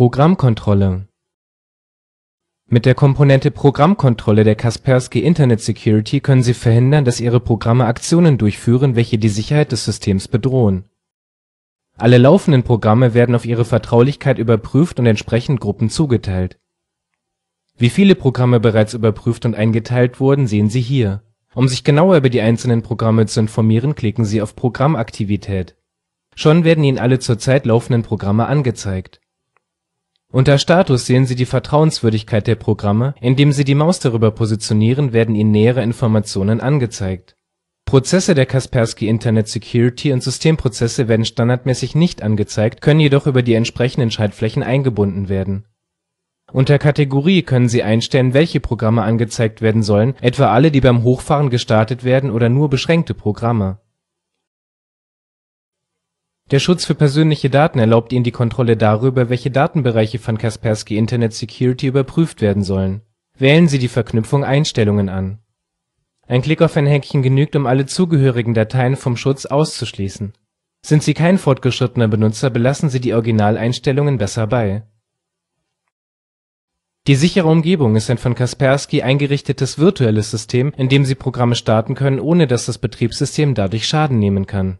Programmkontrolle Mit der Komponente Programmkontrolle der Kaspersky Internet Security können Sie verhindern, dass Ihre Programme Aktionen durchführen, welche die Sicherheit des Systems bedrohen. Alle laufenden Programme werden auf ihre Vertraulichkeit überprüft und entsprechend Gruppen zugeteilt. Wie viele Programme bereits überprüft und eingeteilt wurden, sehen Sie hier. Um sich genauer über die einzelnen Programme zu informieren, klicken Sie auf Programmaktivität. Schon werden Ihnen alle zurzeit laufenden Programme angezeigt unter Status sehen Sie die Vertrauenswürdigkeit der Programme, indem Sie die Maus darüber positionieren, werden Ihnen nähere Informationen angezeigt. Prozesse der Kaspersky Internet Security und Systemprozesse werden standardmäßig nicht angezeigt, können jedoch über die entsprechenden Schaltflächen eingebunden werden. Unter Kategorie können Sie einstellen, welche Programme angezeigt werden sollen, etwa alle, die beim Hochfahren gestartet werden oder nur beschränkte Programme der Schutz für persönliche Daten erlaubt ihnen die Kontrolle darüber, welche Datenbereiche von Kaspersky Internet Security überprüft werden sollen. Wählen Sie die Verknüpfung Einstellungen an. Ein Klick auf ein Häkchen genügt, um alle zugehörigen Dateien vom Schutz auszuschließen. Sind Sie kein fortgeschrittener Benutzer, belassen Sie die Originaleinstellungen besser bei. Die sichere Umgebung ist ein von Kaspersky eingerichtetes virtuelles System, in dem Sie Programme starten können, ohne dass das Betriebssystem dadurch Schaden nehmen kann